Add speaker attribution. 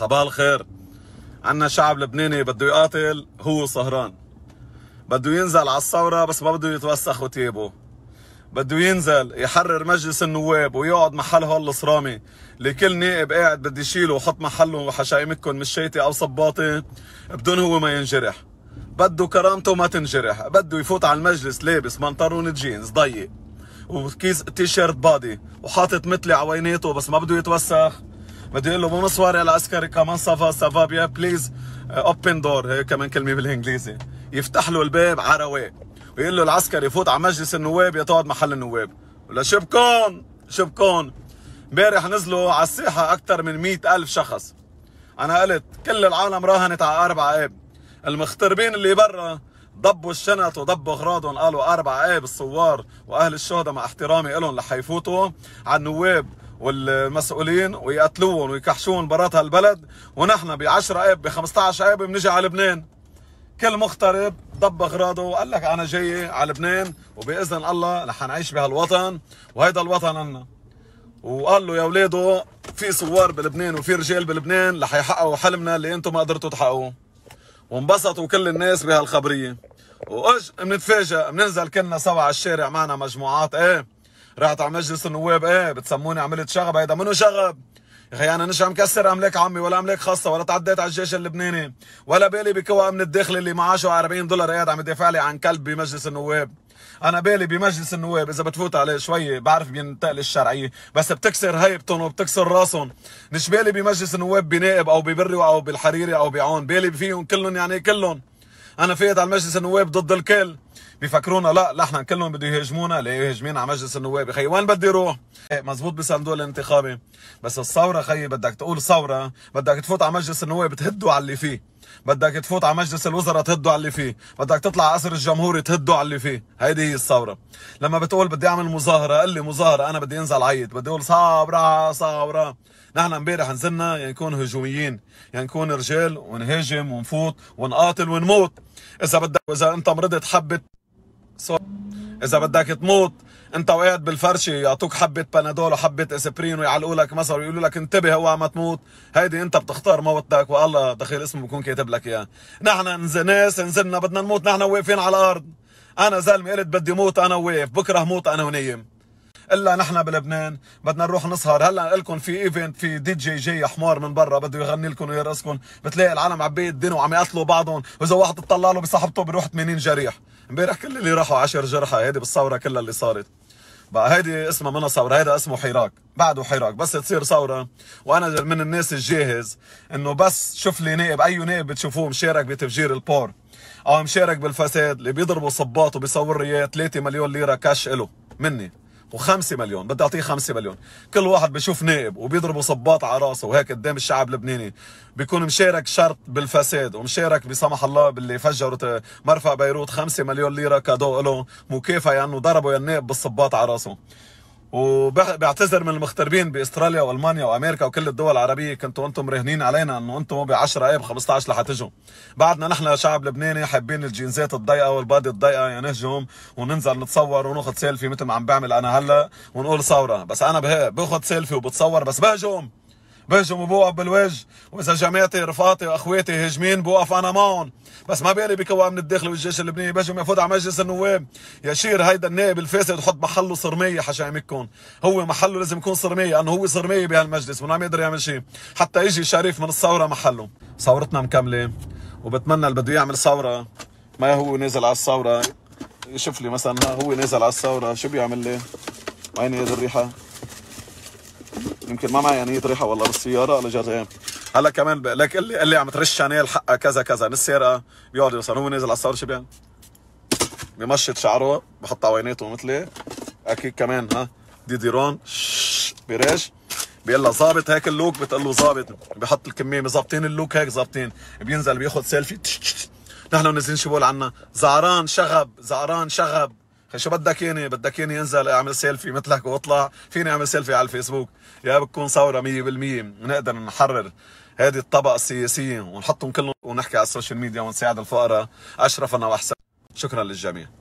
Speaker 1: صباح الخير عنا شعب لبناني بده يقاتل هو سهران بده ينزل على الثورة بس ما بده يتوسخ وتيبه بده ينزل يحرر مجلس النواب ويقعد محل هول الصرامي لكل نائب قاعد بدي يشيله وحط محله وحشايمتكم شيتي او صباطي بدون هو ما ينجرح بده كرامته ما تنجرح بده يفوت على المجلس لابس منطرون جينز ضيق وكيس تيشيرت بادي وحاطط متلي عوينيته بس ما بده يتوسخ بدي اقول له بونسوار يا العسكري كمان سافا سافا بيا بليز اوبن دور هي كمان كلمه بالانجليزي يفتح له الباب عروي ويقول له العسكري يفوت على مجلس النواب يا تقعد محل النواب ولا شبكون شبكون امبارح نزلوا على الساحه اكثر من مئة ألف شخص انا قلت كل العالم راهنت على اربع اب المختربين اللي برا ضبوا الشنط وضبوا اغراضهم قالوا اربع أب الثوار واهل الشهداء مع احترامي لهم لحيفوتوا يفوتوا على النواب والمسؤولين ويقتلون ويكحشون برات هالبلد ونحن ب 10 اب ب 15 اب بنجي على لبنان كل مغترب ضب اغراضه وقال لك انا جاي على لبنان وباذن الله رح نعيش بهالوطن وهيدا الوطن عنا وقال له يا اولاده في ثوار بلبنان وفي رجال بلبنان رح يحققوا حلمنا اللي انتم ما قدرتوا تحققوه وانبسطوا كل الناس بهالخبريه واج بنتفاجئ بننزل كلنا سوا على الشارع معنا مجموعات ايه رحت على مجلس النواب ايه بتسموني عملت شغب هيدا منو شغب يا اخي يعني انا مش عم كسر املاك عمي ولا املاك خاصه ولا تعديت على الجيش اللبناني ولا بالي بكوا من الداخل اللي معاشه 40 دولار قاعد عم يدافع لي عن كلب بمجلس النواب انا بالي بمجلس النواب اذا بتفوت عليه شوي بعرف بينتقل الشرعيه بس بتكسر هيبتهم وبتكسر راسهم مش بالي بمجلس النواب بنائب او ببري او بالحريري او بعون بالي فيهم كلهم يعني كلهم انا فيت على مجلس النواب ضد الكل بيفكرونا لا لحنا كلهم بده يهاجمونا ليه يهاجمين على مجلس النواب يا وين بدي روح إيه، مزبوط بصندوق الانتخابي بس الثوره خيي بدك تقول ثوره بدك تفوت على مجلس النواب تهدوا على اللي فيه بدك تفوت على مجلس الوزراء تهدوا على اللي فيه بدك تطلع على قصر الجمهوري تهدوا على اللي فيه هيدي هي الثوره لما بتقول بدي اعمل مظاهره قال لي مظاهره انا بدي انزل عيط بدي اقول صابره صابره نحن امبارح نزلنا يعني نكون هجوميين يعني نكون رجال ونهاجم ونفوت ونقاتل ونموت اذا بدك اذا انت مرضت حبه اذا بدك تموت انت وقعت بالفرشه يعطوك حبه بنادول وحبه اسبرين ويعلقوا لك مثلا ويقولوا لك انتبه اوعى ما تموت هيدي انت بتختار موتك والله دخيل اسمه بكون كاتب لك اياه نحن ناس نزلنا بدنا نموت نحن واقفين على الارض انا زلمه قلت بدي موت انا واقف بكره موت انا ونايم الا نحن بلبنان بدنا نروح نسهر هلا لكم في ايفنت في دي جي جاي حمار من برا بده يغني لكم ويرقصكم بتلاقي العالم عبيه الدين وعم يقتلوا بعضهم واذا واحد اطلع له بصاحبته بيروح 80 جريح امبارح كل اللي راحوا عشر جرحى هيدي بالثوره كلها اللي صارت بقى هيدي اسمها منا ثوره هيدا اسمه حراك بعده حراك بس تصير ثوره وانا من الناس الجاهز انه بس شوف لي نائب اي نائب بتشوفوه مشارك بتفجير البور او مشارك بالفساد اللي بيضربوا صباط وبيصور ريات 3 مليون ليره كاش له مني و5 مليون بدي اعطيه 5 مليون كل واحد بشوف نائب وبيضربوا صباط على راسه وهيك قدام الشعب اللبناني بيكون مشارك شرط بالفساد ومشارك بسمح الله باللي فجروا مرفأ بيروت 5 مليون ليره كادو له مكافاه يعني ضربوا يا النائب بالصباط على راسه وبعتذر من المغتربين باستراليا والمانيا وامريكا وكل الدول العربيه كنتوا انتم راهنين علينا انه انتم ب 10 ايه ب 15 رح تجوا بعدنا نحن شعب لبناني حابين الجينزات الضيقه والبادي الضيقه يا نهجم وننزل نتصور وناخذ سيلفي مثل ما عم بعمل انا هلا ونقول ثوره بس انا باخذ سيلفي وبتصور بس بهجم بيجوا وبوقف بالوجه واذا جماعتي رفقاتي واخواتي هاجمين بوقف انا معهم بس ما بالي بكوا من الداخل والجيش اللبناني بيجوا يفوت على مجلس النواب يشير هيدا النائب الفاسد يحط محله صرميه حشامكم هو محله لازم يكون صرميه لانه هو صرميه بهالمجلس وما عم يقدر يعمل شيء حتى يجي شريف من الثوره محله ثورتنا مكمله وبتمنى اللي بده يعمل ثوره ما هو نازل على الثوره يشوف لي مثلا هو نازل على الثوره شو بيعمل لي؟ وين هي الريحه؟ يمكن ما معي انيه يعني ريحه والله بالسياره على جريان هلا كمان لك قال لي قال لي عم ترش شانيل حقها كذا كذا من السياره بيقعد يوصل هو نازل على الثور شو بيعمل؟ بمشط شعره بحط عوينيته مثلي اكيد كمان ها ديديرون بريش بيقول لها ظابط هيك اللوك بتقول له ظابط بحط الكميه ظابطين اللوك هيك ظابطين بينزل بياخذ سيلفي نحن نازلين شو بقول عنا زعران شغب زعران شغب شو بدك ياني بدك ياني انزل اعمل سيلفي مثلك واطلع فيني اعمل سيلفي على الفيسبوك يا بتكون ثوره بالمية نقدر نحرر هذه الطبقه السياسيه ونحطهم كلهم ونحكي على السوشيال ميديا ونساعد الفقراء اشرفنا واحسن شكرا للجميع